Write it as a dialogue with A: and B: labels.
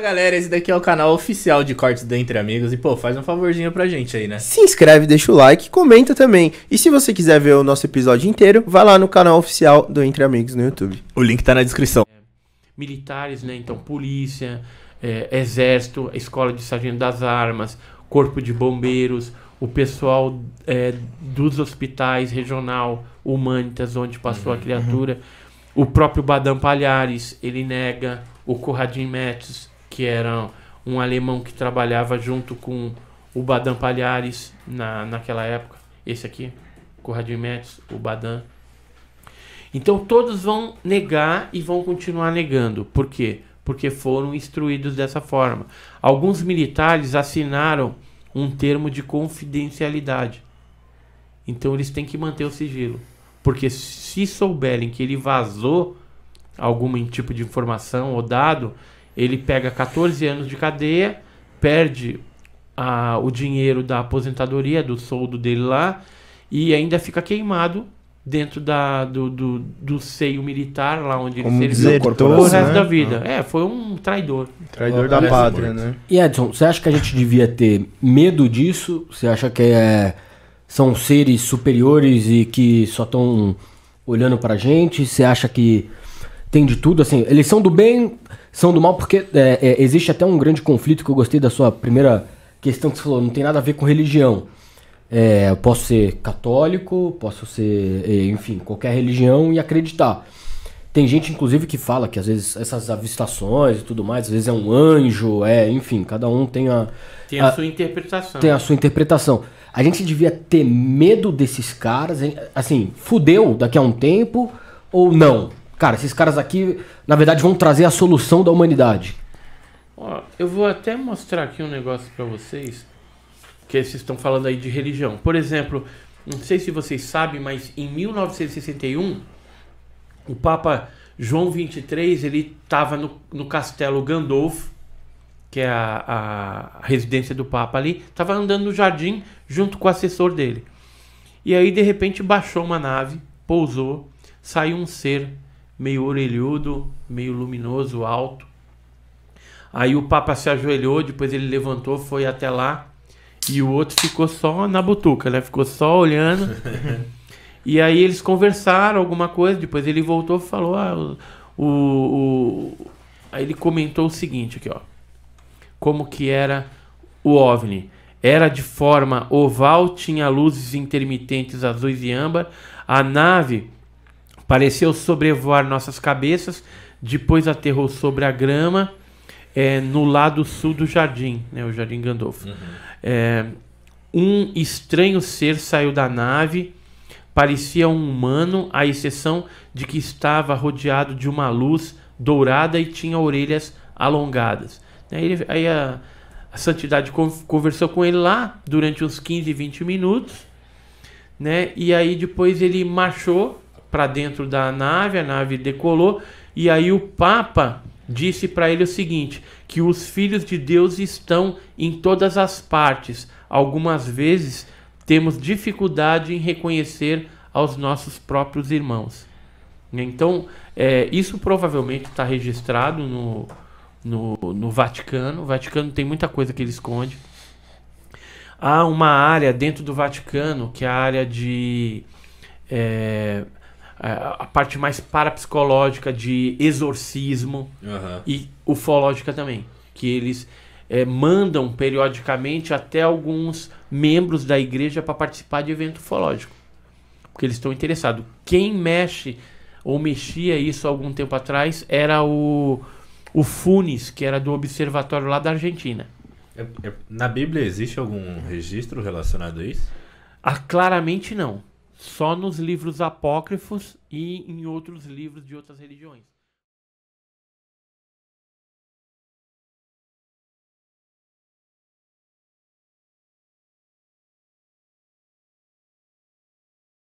A: Fala galera, esse daqui é o canal oficial de cortes do Entre Amigos e pô, faz um favorzinho pra gente aí, né? Se inscreve, deixa o like, comenta também. E se você quiser ver o nosso episódio inteiro, vai lá no canal oficial do Entre Amigos
B: no YouTube. O link tá na descrição. É,
A: militares, né? Então, polícia, é, exército, escola de sargento das armas, corpo de bombeiros, o pessoal é, dos hospitais regional, humanitas, onde passou uhum. a criatura. O próprio Badam Palhares, ele nega. O Corradinho Metz, que era um alemão que trabalhava junto com o Badan Palhares na, naquela época. Esse aqui, Conradinho Metz, o Badan. Então todos vão negar e vão continuar negando. Por quê? Porque foram instruídos dessa forma. Alguns militares assinaram um termo de confidencialidade. Então eles têm que manter o sigilo. Porque se souberem que ele vazou algum tipo de informação ou dado, ele pega 14 anos de cadeia, perde a, o dinheiro da aposentadoria, do soldo dele lá, e ainda fica queimado dentro da, do, do, do seio militar, lá onde Como ele serviu o resto né? da vida. Ah. É, foi um traidor. Traidor da, pátria, né?
B: E Edson, você acha que a gente devia ter medo disso? Você acha que é, são seres superiores e que só estão olhando pra gente? Você acha que tem de tudo? Assim, eles são do bem, são do mal porque é, é, existe até um grande conflito que eu gostei da sua primeira questão que você falou, não tem nada a ver com religião. É, eu posso ser católico, posso ser, é, enfim, qualquer religião e acreditar. Tem gente, inclusive, que fala que às vezes essas avistações e tudo mais, às vezes é um anjo, é, enfim, cada um tem a. Tem a, a sua interpretação. Tem a sua interpretação. A gente devia ter medo desses caras, assim, fudeu daqui a um tempo ou não? Cara, esses caras aqui, na verdade, vão trazer a solução da humanidade. Ó, eu
A: vou até mostrar aqui um negócio para vocês, que vocês estão falando aí de religião. Por exemplo, não sei se vocês sabem, mas em 1961, o Papa João 23 ele estava no, no castelo Gandolfo, que é a, a residência do Papa ali, estava andando no jardim junto com o assessor dele. E aí, de repente, baixou uma nave, pousou, saiu um ser meio orelhudo, meio luminoso, alto. Aí o Papa se ajoelhou, depois ele levantou, foi até lá. E o outro ficou só na butuca, né? Ficou só olhando. e aí eles conversaram alguma coisa, depois ele voltou e falou. Ah, o, o, Aí ele comentou o seguinte aqui, ó. Como que era o OVNI. Era de forma oval, tinha luzes intermitentes azuis e âmbar. A nave Pareceu sobrevoar nossas cabeças, depois aterrou sobre a grama é, no lado sul do jardim, né, o Jardim Gandolfo. Uhum. É, um estranho ser saiu da nave, parecia um humano, à exceção de que estava rodeado de uma luz dourada e tinha orelhas alongadas. Aí, né, ele, aí a, a, Santidade conversou com ele lá durante uns 15, 20 minutos, né? E aí depois ele marchou para dentro da nave, a nave decolou, e aí o Papa disse para ele o seguinte: que os filhos de Deus estão em todas as partes. Algumas vezes temos dificuldade em reconhecer aos nossos próprios irmãos. Então, é, isso provavelmente está registrado no, no, no Vaticano. O Vaticano tem muita coisa que ele esconde. Há uma área dentro do Vaticano, que é a área de. É, é, a parte mais parapsicológica de exorcismo uhum. e ufológica também. Que eles é, mandam periodicamente até alguns membros da igreja para participar de evento ufológico. Porque eles estão interessados. Quem mexe ou mexia isso algum tempo atrás era o, o Funes, que era do observatório lá da Argentina. É, é, na Bíblia existe algum registro relacionado a isso? Ah, claramente não só nos livros apócrifos e em outros livros de
B: outras religiões.